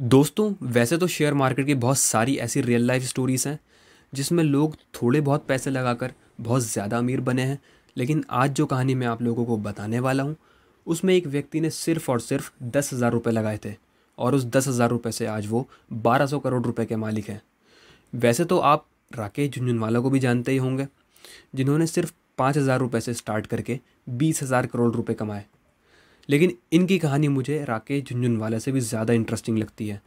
दोस्तों वैसे तो शेयर मार्केट की बहुत सारी ऐसी रियल लाइफ स्टोरीज़ हैं जिसमें लोग थोड़े बहुत पैसे लगाकर बहुत ज़्यादा अमीर बने हैं लेकिन आज जो कहानी मैं आप लोगों को बताने वाला हूँ उसमें एक व्यक्ति ने सिर्फ़ और सिर्फ दस हज़ार रुपये लगाए थे और उस दस हज़ार रुपये से आज वो बारह सौ करोड़ रुपये के मालिक हैं वैसे तो आप राकेश झुंझुनवाला को भी जानते ही होंगे जिन्होंने सिर्फ पाँच हज़ार रुपये से स्टार्ट करके बीस हज़ार करोड़ रुपये कमाए लेकिन इनकी कहानी मुझे राकेश झुंझुनवाला से भी ज़्यादा इंटरेस्टिंग लगती है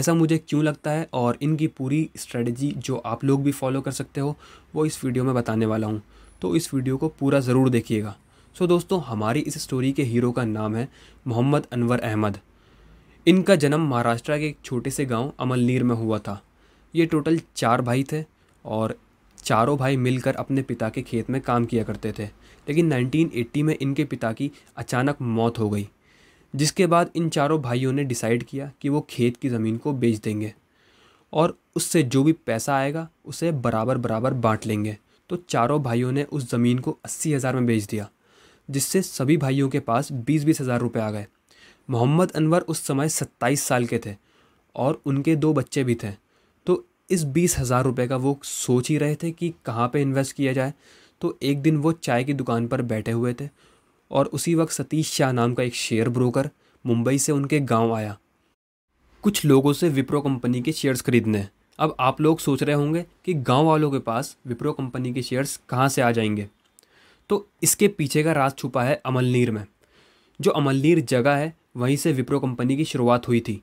ऐसा मुझे क्यों लगता है और इनकी पूरी स्ट्रेटजी जो आप लोग भी फॉलो कर सकते हो वो इस वीडियो में बताने वाला हूँ तो इस वीडियो को पूरा ज़रूर देखिएगा सो दोस्तों हमारी इस स्टोरी के हीरो का नाम है मोहम्मद अनवर अहमद इनका जन्म महाराष्ट्र के एक छोटे से गांव अमलनीर में हुआ था ये टोटल चार भाई थे और चारों भाई मिलकर अपने पिता के खेत में काम किया करते थे लेकिन 1980 में इनके पिता की अचानक मौत हो गई जिसके बाद इन चारों भाइयों ने डिसाइड किया कि वो खेत की ज़मीन को बेच देंगे और उससे जो भी पैसा आएगा उसे बराबर बराबर बांट लेंगे तो चारों भाइयों ने उस ज़मीन को अस्सी हज़ार में बेच दिया जिससे सभी भाइयों के पास बीस बीस हज़ार रुपये आ गए मोहम्मद अनवर उस समय सत्ताईस साल के थे और उनके दो बच्चे भी थे इस बीस हज़ार रुपये का वो सोच ही रहे थे कि कहाँ पे इन्वेस्ट किया जाए तो एक दिन वो चाय की दुकान पर बैठे हुए थे और उसी वक्त सतीश शाह नाम का एक शेयर ब्रोकर मुंबई से उनके गांव आया कुछ लोगों से विप्रो कंपनी के शेयर्स खरीदने अब आप लोग सोच रहे होंगे कि गांव वालों के पास विप्रो कंपनी के शेयर्स कहाँ से आ जाएंगे तो इसके पीछे का राज छुपा है अमलनीर में जो अमलनीर जगह है वहीं से विप्रो कंपनी की शुरुआत हुई थी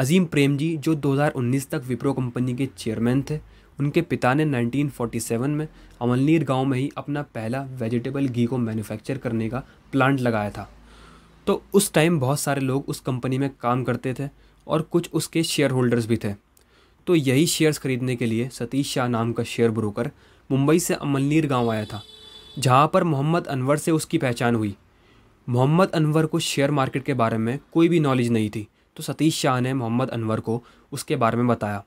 अजीम प्रेम जी जो 2019 तक विप्रो कंपनी के चेयरमैन थे उनके पिता ने 1947 में अमलनीर गांव में ही अपना पहला वेजिटेबल घी को मैन्युफैक्चर करने का प्लांट लगाया था तो उस टाइम बहुत सारे लोग उस कंपनी में काम करते थे और कुछ उसके शेयर होल्डर्स भी थे तो यही शेयर्स खरीदने के लिए सतीश शाह नाम का शेयर ब्रोकर मुंबई से अमलनीर गांव आया था जहां पर मोहम्मद अनवर से उसकी पहचान हुई मोहम्मद अनवर को शेयर मार्केट के बारे में कोई भी नॉलेज नहीं थी तो सतीश शाह ने मोहम्मद अनवर को उसके बारे में बताया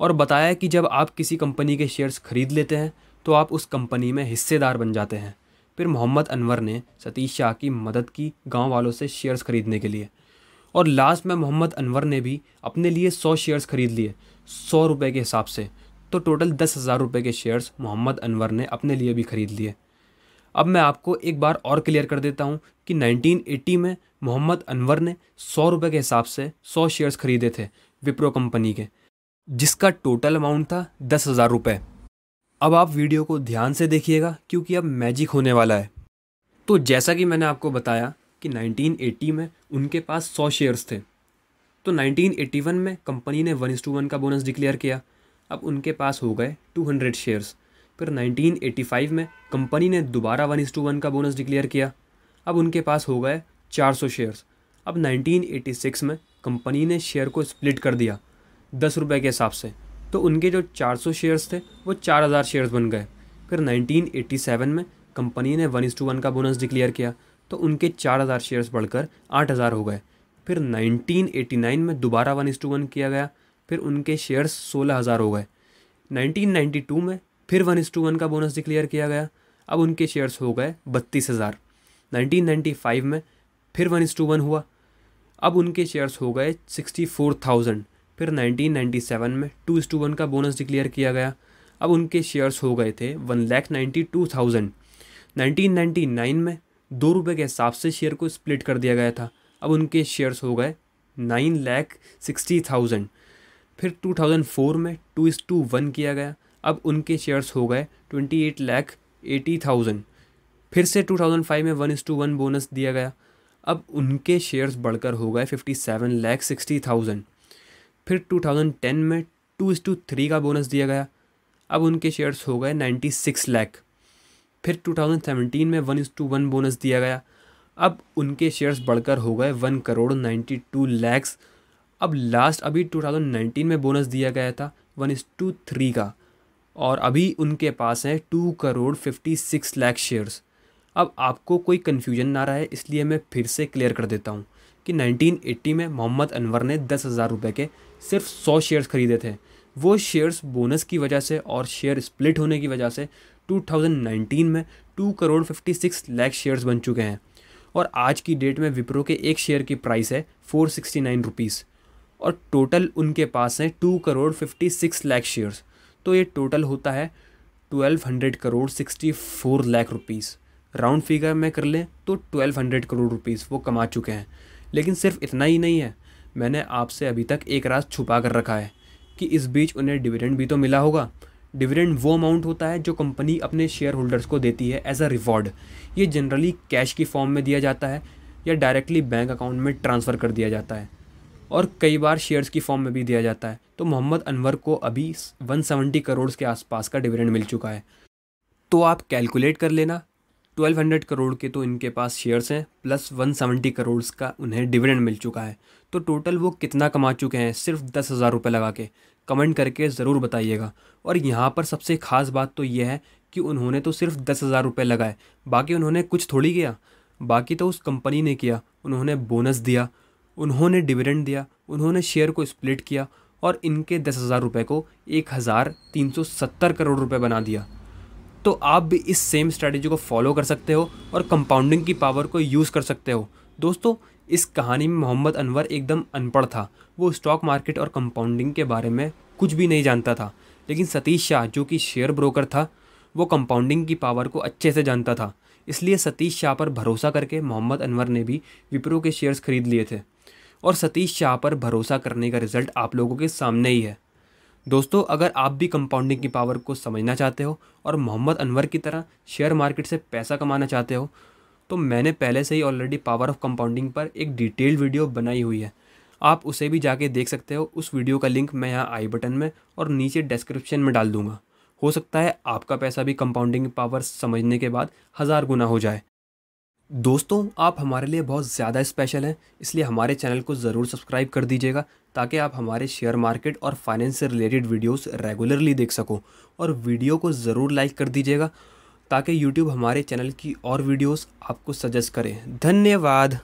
और बताया कि जब आप किसी कंपनी के शेयर्स खरीद लेते हैं तो आप उस कंपनी में हिस्सेदार बन जाते हैं फिर मोहम्मद अनवर ने सतीश शाह की मदद की गांव वालों से शेयर्स खरीदने के लिए और लास्ट में मोहम्मद अनवर ने भी अपने लिए सौ शेयर्स खरीद लिए सौ रुपये के हिसाब से तो टोटल दस हज़ार रुपये के शेयर्स मोहम्मद अनवर ने अपने लिए भी खरीद लिए अब मैं आपको एक बार और क्लियर कर देता हूँ कि 1980 में मोहम्मद अनवर ने सौ रुपये के हिसाब से सौ शेयर्स खरीदे थे विप्रो कंपनी के जिसका टोटल अमाउंट था दस हज़ार रुपये अब आप वीडियो को ध्यान से देखिएगा क्योंकि अब मैजिक होने वाला है तो जैसा कि मैंने आपको बताया कि 1980 में उनके पास सौ शेयर्स थे तो 1981 में कंपनी ने वन टू वन का बोनस डिक्लेयर किया अब उनके पास हो गए 200 शेयर्स फिर 1985 में कंपनी ने दोबारा वन इस टू वन का बोनस डिक्लेयर किया अब उनके पास हो गए 400 शेयर्स अब 1986 में कंपनी ने शेयर को स्प्लिट कर दिया दस रुपये के हिसाब से तो उनके जो 400 शेयर्स थे वो 4000 शेयर्स बन गए फिर 1987 में कंपनी ने वन इस टू वन का बोनस डिक्लेयर किया तो उनके 4000 शेयर्स बढ़कर 8000 हो गए फिर 1989 में दोबारा वन इस टू वन किया गया फिर उनके शेयर्स हज़ार हो गए 1992 में फिर वन इस टू वन का बोनस डिक्लेयर किया गया अब उनके शेयर्स हो गए बत्तीस हज़ार नाइनटीन नाइन्टी फाइव में फिर वन इस टू वन हुआ अब उनके शेयर्स हो गए सिक्सटी फोर थाउजेंड फिर नाइनटीन नाइन्टी सेवन में टू इस टू वन का बोनस डिक्लेयर किया गया अब उनके शेयर्स हो गए थे one lakh ninety two thousand nineteen ninety nine में दो रुपये के हिसाब से शेयर को स्प्लिट कर दिया गया था अब उनके शेयर्स हो गए नाइन लैख सिक्सटी थाउजेंड फिर टू थाउजेंड फोर में टू इस टू वन किया गया अब उनके शेयर्स हो गए twenty eight lakh eighty thousand फिर से टू थाउजेंड फाइव में one is to one bonus दिया गया अब उनके शेयर्स बढ़कर हो गए fifty seven lakh sixty thousand फिर टू थाउजेंड टेन में टू इस टू थ्री का बोनस दिया गया अब उनके शेयर्स हो गए नाइन्टी सिक्स लैख फिर टू थाउजेंड सेवनटीन में one is to one bonus दिया गया अब उनके शेयर्स बढ़कर हो गए one crore ninety two lakhs अब लास्ट अभी टू थाउजेंड नाइन्टीन में बोनस दिया गया था वन इज टू थ्री का और अभी उनके पास हैं two crore fifty six lakh shares अब आपको कोई कन्फ्यूजन ना रहा है इसलिए मैं फिर से क्लियर कर देता हूँ कि 1980 में मोहम्मद अनवर ने दस हज़ार रुपये के सिर्फ सौ शेयर्स खरीदे थे वो शेयर्स बोनस की वजह से और शेयर स्प्लिट होने की वजह से 2019 में two crore fifty six lakh shares बन चुके हैं और आज की डेट में विप्रो के एक शेयर की प्राइस है फोर सिक्सटी नाइन रुपीज़ और टोटल उनके पास हैं two crore fifty six lakh shares तो ये टोटल होता है twelve hundred crore sixty four lakh rupees round figure में कर लें तो ट्वेल्व हंड्रेड करोड़ रुपीज़ वो कमा चुके हैं लेकिन सिर्फ इतना ही नहीं है मैंने आपसे अभी तक एक राज छुपा कर रखा है कि इस बीच उन्हें डिविडेंड भी तो मिला होगा डिविडेंड वो अमाउंट होता है जो कंपनी अपने शेयर होल्डर्स को देती है एज अ रिवॉर्ड ये जनरली कैश की फॉर्म में दिया जाता है या डायरेक्टली बैंक अकाउंट में ट्रांसफ़र कर दिया जाता है और कई बार शेयर्स की फॉर्म में भी दिया जाता है तो मोहम्मद अनवर को अभी 170 करोड़ के आसपास का डिविडेंड मिल चुका है तो आप कैलकुलेट कर लेना 1200 करोड़ के तो इनके पास शेयर्स हैं प्लस 170 करोड़ का उन्हें डिविडेंड मिल चुका है तो टोटल वो कितना कमा चुके हैं सिर्फ दस हज़ार रुपये लगा के कमेंट करके ज़रूर बताइएगा और यहाँ पर सबसे ख़ास बात तो यह है कि उन्होंने तो सिर्फ दस हज़ार रुपये लगाए बाकी उन्होंने कुछ थोड़ी किया बाकी तो उस कंपनी ने किया उन्होंने बोनस दिया उन्होंने डिविडेंड दिया उन्होंने शेयर को स्प्लिट किया और इनके दस हज़ार रुपये को एक हज़ार तीन सौ सत्तर करोड़ रुपये बना दिया तो आप भी इस सेम स्ट्रैटेजी को फॉलो कर सकते हो और कंपाउंडिंग की पावर को यूज़ कर सकते हो दोस्तों इस कहानी में मोहम्मद अनवर एकदम अनपढ़ था वो स्टॉक मार्केट और कंपाउंडिंग के बारे में कुछ भी नहीं जानता था लेकिन सतीश शाह जो कि शेयर ब्रोकर था वो कंपाउंडिंग की पावर को अच्छे से जानता था इसलिए सतीश शाह पर भरोसा करके मोहम्मद अनवर ने भी विप्रो के शेयर्स खरीद लिए थे और सतीश शाह पर भरोसा करने का रिजल्ट आप लोगों के सामने ही है दोस्तों अगर आप भी कंपाउंडिंग की पावर को समझना चाहते हो और मोहम्मद अनवर की तरह शेयर मार्केट से पैसा कमाना चाहते हो तो मैंने पहले से ही ऑलरेडी पावर ऑफ कंपाउंडिंग पर एक डिटेल्ड वीडियो बनाई हुई है आप उसे भी जाके देख सकते हो उस वीडियो का लिंक मैं यहाँ आई बटन में और नीचे डिस्क्रिप्शन में डाल दूंगा हो सकता है आपका पैसा भी कंपाउंडिंग पावर समझने के बाद हज़ार गुना हो जाए दोस्तों आप हमारे लिए बहुत ज़्यादा स्पेशल हैं इसलिए हमारे चैनल को ज़रूर सब्सक्राइब कर दीजिएगा ताकि आप हमारे शेयर मार्केट और फाइनेंस से रिलेटेड वीडियोस रेगुलरली देख सको और वीडियो को ज़रूर लाइक कर दीजिएगा ताकि यूट्यूब हमारे चैनल की और वीडियोस आपको सजेस्ट करें धन्यवाद